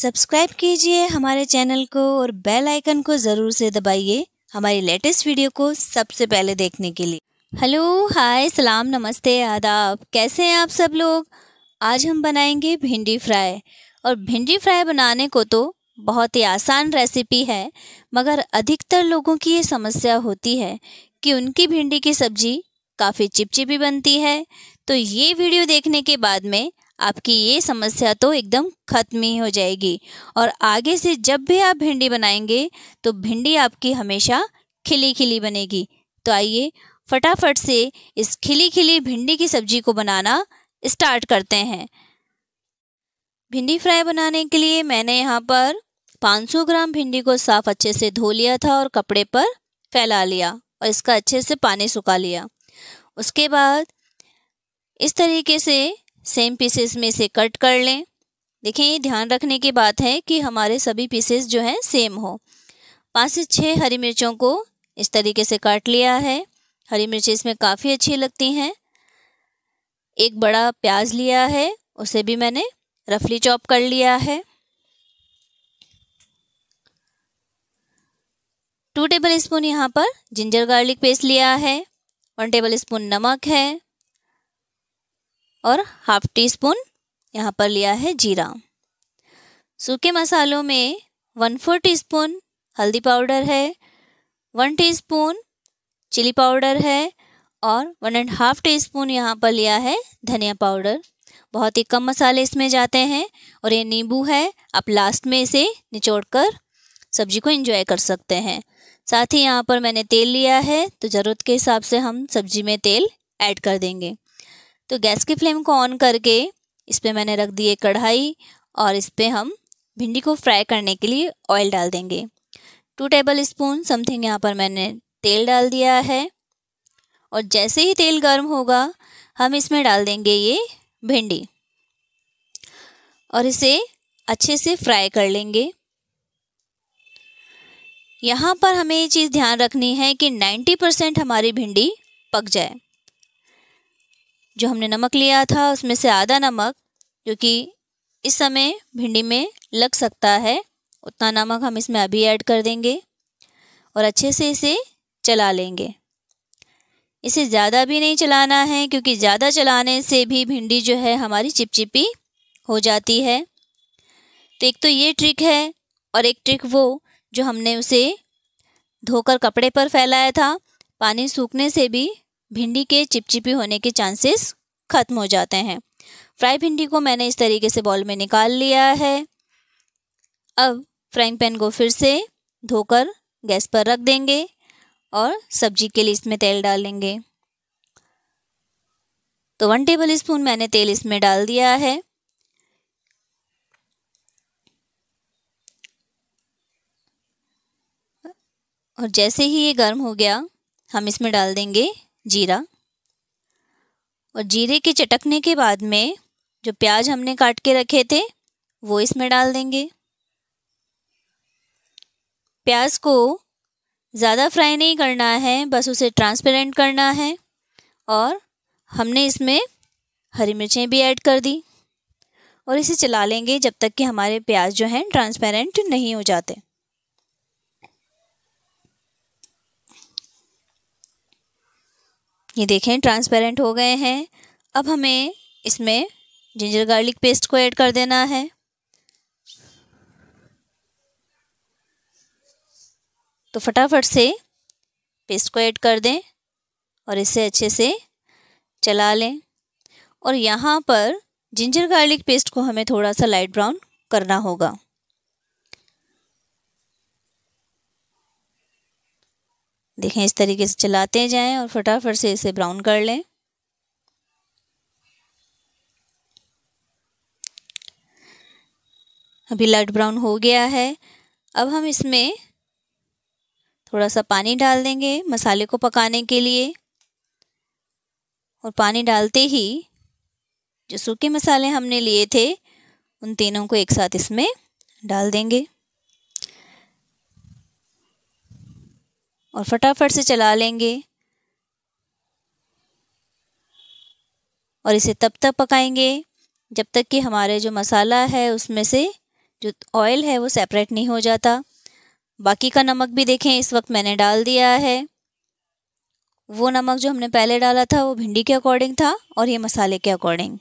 subscribe कीजिए हमारे channel को और बेल आइकन को ज़रूर से दबाइए हमारी लेटेस्ट वीडियो को सबसे पहले देखने के लिए हेलो हाय सलाम नमस्ते आदाब कैसे हैं आप सब लोग आज हम बनाएंगे भिंडी फ्राई और भिंडी फ्राई बनाने को तो बहुत ही आसान रेसिपी है मगर अधिकतर लोगों की ये समस्या होती है कि उनकी भिंडी की सब्ज़ी काफ़ी चिपचिपी बनती है तो ये वीडियो देखने के बाद में आपकी ये समस्या तो एकदम ख़त्म ही हो जाएगी और आगे से जब भी आप भिंडी बनाएंगे तो भिंडी आपकी हमेशा खिली खिली बनेगी तो आइए फटाफट से इस खिली खिली भिंडी की सब्जी को बनाना स्टार्ट करते हैं भिंडी फ्राई बनाने के लिए मैंने यहाँ पर 500 ग्राम भिंडी को साफ अच्छे से धो लिया था और कपड़े पर फैला लिया और इसका अच्छे से पानी सुखा लिया उसके बाद इस तरीके से सेम पीसेस में से कट कर लें देखें ये ध्यान रखने की बात है कि हमारे सभी पीसेस जो हैं सेम हो पाँच से छः हरी मिर्चों को इस तरीके से काट लिया है हरी मिर्च इसमें काफ़ी अच्छी लगती हैं एक बड़ा प्याज लिया है उसे भी मैंने रफली चॉप कर लिया है टू टेबल स्पून यहाँ पर जिंजर गार्लिक पेस्ट लिया है वन टेबल स्पून नमक है और हाफ टी स्पून यहाँ पर लिया है जीरा सूखे मसालों में वन फोर टी स्पून हल्दी पाउडर है one teaspoon chilli powder है और one and half teaspoon यहाँ पर लिया है धनिया पाउडर बहुत ही कम मसाले इसमें जाते हैं और ये नींबू है आप लास्ट में इसे निचोड़ कर सब्जी को इंजॉय कर सकते हैं साथ ही यहाँ पर मैंने तेल लिया है तो ज़रूरत के हिसाब से हम सब्जी में तेल ऐड कर देंगे तो गैस की फ्लेम को ऑन करके इस पर मैंने रख दी कढ़ाई और इस पर हम भिंडी को फ्राई करने के लिए ऑयल डाल देंगे टू टेबल स्पून समथिंग यहाँ पर मैंने तेल डाल दिया है और जैसे ही तेल गर्म होगा हम इसमें डाल देंगे ये भिंडी और इसे अच्छे से फ्राई कर लेंगे यहाँ पर हमें ये चीज़ ध्यान रखनी है कि 90 परसेंट हमारी भिंडी पक जाए जो हमने नमक लिया था उसमें से आधा नमक जो कि इस समय भिंडी में लग सकता है उतना नमक हम इसमें अभी ऐड कर देंगे और अच्छे से इसे चला लेंगे इसे ज़्यादा भी नहीं चलाना है क्योंकि ज़्यादा चलाने से भी भिंडी जो है हमारी चिपचिपी हो जाती है तो एक तो ये ट्रिक है और एक ट्रिक वो जो हमने उसे धोकर कपड़े पर फैलाया था पानी सूखने से भी भिंडी के चिपचिपी होने के चांसेस ख़त्म हो जाते हैं फ्राई भिंडी को मैंने इस तरीके से बॉल में निकाल लिया है अब फ्राइंग पैन को फिर से धोकर गैस पर रख देंगे और सब्जी के लिए इसमें तेल डालेंगे तो वन टेबल स्पून मैंने तेल इसमें डाल दिया है और जैसे ही ये गर्म हो गया हम इसमें डाल देंगे जीरा और जीरे के चटकने के बाद में जो प्याज हमने काट के रखे थे वो इसमें डाल देंगे प्याज को ज़्यादा फ्राई नहीं करना है बस उसे ट्रांसपेरेंट करना है और हमने इसमें हरी मिर्चें भी ऐड कर दी और इसे चला लेंगे जब तक कि हमारे प्याज जो हैं ट्रांसपेरेंट नहीं हो जाते ये देखें ट्रांसपेरेंट हो गए हैं अब हमें इसमें जिंजर गार्लिक पेस्ट को ऐड कर देना है तो फटाफट से पेस्ट को ऐड कर दें और इसे अच्छे से चला लें और यहाँ पर जिंजर गार्लिक पेस्ट को हमें थोड़ा सा लाइट ब्राउन करना होगा देखें इस तरीके से चलाते जाएं और फटाफट से इसे ब्राउन कर लें अभी लाइट ब्राउन हो गया है अब हम इसमें थोड़ा सा पानी डाल देंगे मसाले को पकाने के लिए और पानी डालते ही जो सूखे मसाले हमने लिए थे उन तीनों को एक साथ इसमें डाल देंगे और फटाफट से चला लेंगे और इसे तब तक पकाएंगे जब तक कि हमारे जो मसाला है उसमें से जो ऑयल है वो सेपरेट नहीं हो जाता बाकी का नमक भी देखें इस वक्त मैंने डाल दिया है वो नमक जो हमने पहले डाला था वो भिंडी के अकॉर्डिंग था और ये मसाले के अकॉर्डिंग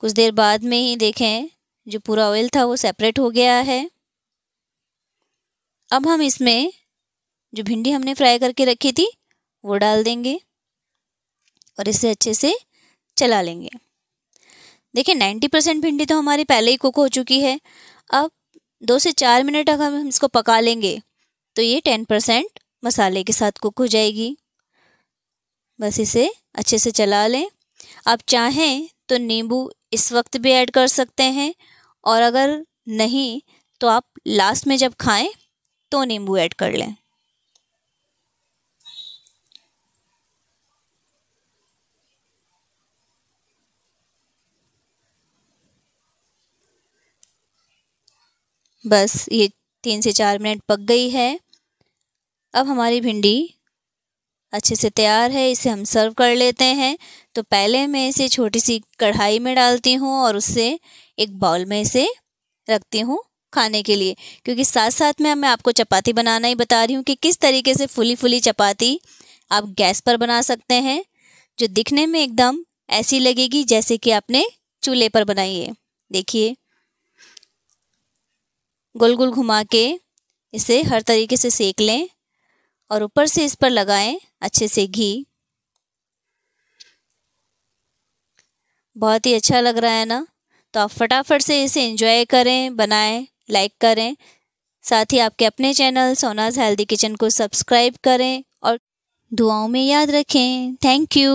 कुछ देर बाद में ही देखें जो पूरा ऑयल था वो सेपरेट हो गया है अब हम इसमें जो भिंडी हमने फ्राई करके रखी थी वो डाल देंगे और इसे अच्छे से चला लेंगे देखिए नाइन्टी परसेंट भिंडी तो हमारी पहले ही कुक हो चुकी है अब दो से चार मिनट अगर हम इसको पका लेंगे तो ये टेन परसेंट मसाले के साथ कुक हो जाएगी बस इसे अच्छे से चला लें आप चाहें तो नींबू इस वक्त भी ऐड कर सकते हैं और अगर नहीं तो आप लास्ट में जब खाएं तो नींबू ऐड कर लें बस ये तीन से चार मिनट पक गई है अब हमारी भिंडी अच्छे से तैयार है इसे हम सर्व कर लेते हैं तो पहले मैं इसे छोटी सी कढ़ाई में डालती हूँ और उससे एक बाउल में इसे रखती हूँ खाने के लिए क्योंकि साथ साथ में मैं आपको चपाती बनाना ही बता रही हूँ कि किस तरीके से फुली फुली चपाती आप गैस पर बना सकते हैं जो दिखने में एकदम ऐसी लगेगी जैसे कि आपने चूल्हे पर बनाई है देखिए गोल गोल घुमा के इसे हर तरीके से सेक लें और ऊपर से इस पर लगाएं अच्छे से घी बहुत ही अच्छा लग रहा है ना तो आप फटाफट से इसे इंजॉय करें बनाएं लाइक करें साथ ही आपके अपने चैनल सोनाज हेल्दी किचन को सब्सक्राइब करें और दुआओं में याद रखें थैंक यू